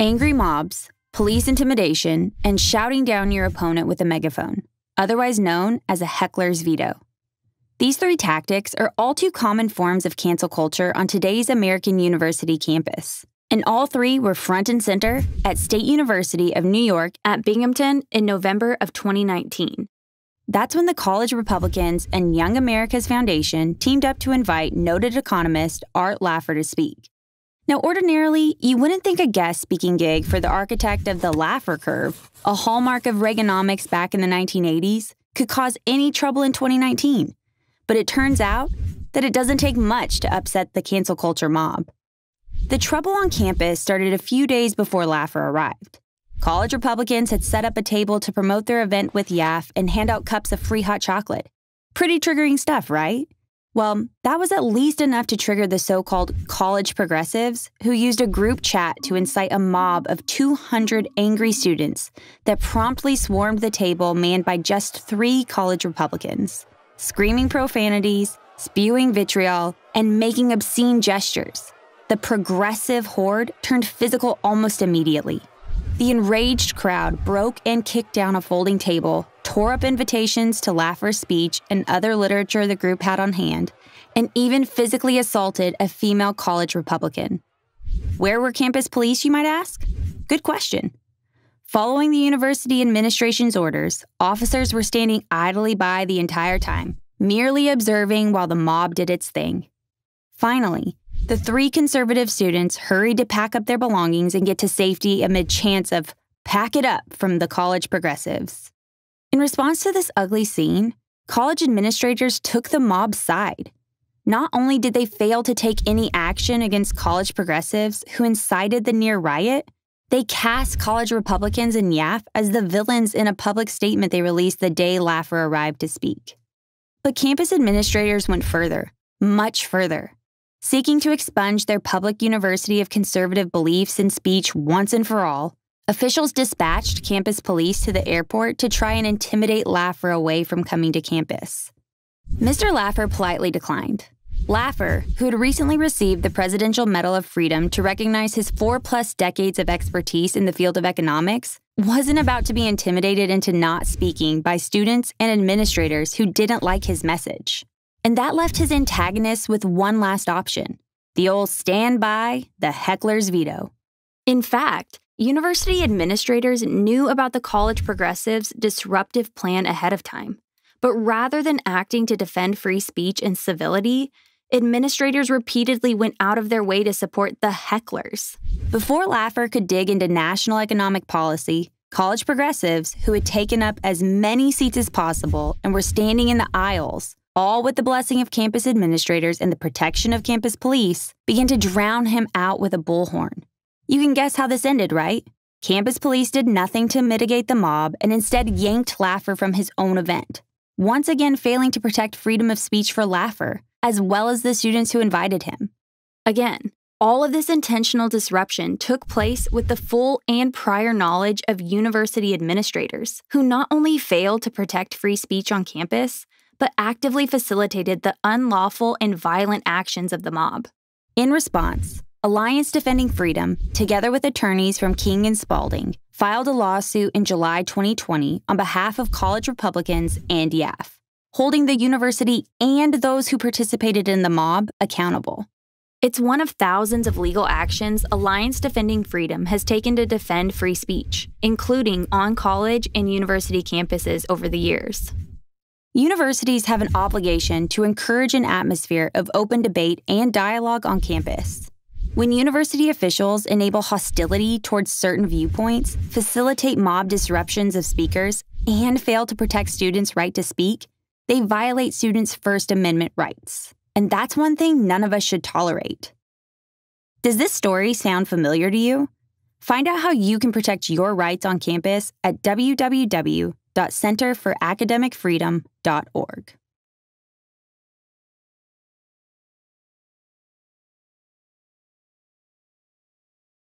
Angry mobs, police intimidation, and shouting down your opponent with a megaphone, otherwise known as a heckler's veto. These three tactics are all too common forms of cancel culture on today's American university campus. And all three were front and center at State University of New York at Binghamton in November of 2019. That's when the College Republicans and Young America's Foundation teamed up to invite noted economist Art Laffer to speak. Now, ordinarily, you wouldn't think a guest speaking gig for the architect of the Laffer curve, a hallmark of Reaganomics back in the 1980s, could cause any trouble in 2019. But it turns out that it doesn't take much to upset the cancel culture mob. The trouble on campus started a few days before Laffer arrived. College Republicans had set up a table to promote their event with YAF and hand out cups of free hot chocolate. Pretty triggering stuff, right? Well, that was at least enough to trigger the so called college progressives, who used a group chat to incite a mob of 200 angry students that promptly swarmed the table manned by just three college Republicans, screaming profanities, spewing vitriol, and making obscene gestures. The progressive horde turned physical almost immediately. The enraged crowd broke and kicked down a folding table, tore up invitations to Laffer's speech and other literature the group had on hand, and even physically assaulted a female college Republican. Where were campus police, you might ask? Good question. Following the university administration's orders, officers were standing idly by the entire time, merely observing while the mob did its thing. Finally, the three conservative students hurried to pack up their belongings and get to safety amid chants of, Pack it up from the college progressives. In response to this ugly scene, college administrators took the mob's side. Not only did they fail to take any action against college progressives who incited the near riot, they cast college Republicans in Yaf as the villains in a public statement they released the day Laffer arrived to speak. But campus administrators went further, much further, seeking to expunge their public university of conservative beliefs and speech once and for all, Officials dispatched campus police to the airport to try and intimidate Laffer away from coming to campus. Mr. Laffer politely declined. Laffer, who had recently received the Presidential Medal of Freedom to recognize his four plus decades of expertise in the field of economics, wasn't about to be intimidated into not speaking by students and administrators who didn't like his message. And that left his antagonists with one last option the old stand by, the heckler's veto. In fact, University administrators knew about the college progressives' disruptive plan ahead of time. But rather than acting to defend free speech and civility, administrators repeatedly went out of their way to support the hecklers. Before Laffer could dig into national economic policy, college progressives, who had taken up as many seats as possible and were standing in the aisles, all with the blessing of campus administrators and the protection of campus police, began to drown him out with a bullhorn. You can guess how this ended, right? Campus police did nothing to mitigate the mob and instead yanked Laffer from his own event, once again failing to protect freedom of speech for Laffer, as well as the students who invited him. Again, all of this intentional disruption took place with the full and prior knowledge of university administrators, who not only failed to protect free speech on campus, but actively facilitated the unlawful and violent actions of the mob. In response, Alliance Defending Freedom, together with attorneys from King and Spalding, filed a lawsuit in July 2020 on behalf of college Republicans and YAF, holding the university and those who participated in the mob accountable. It's one of thousands of legal actions Alliance Defending Freedom has taken to defend free speech, including on college and university campuses over the years. Universities have an obligation to encourage an atmosphere of open debate and dialogue on campus. When university officials enable hostility towards certain viewpoints, facilitate mob disruptions of speakers, and fail to protect students' right to speak, they violate students' First Amendment rights. And that's one thing none of us should tolerate. Does this story sound familiar to you? Find out how you can protect your rights on campus at www.centerforacademicfreedom.org.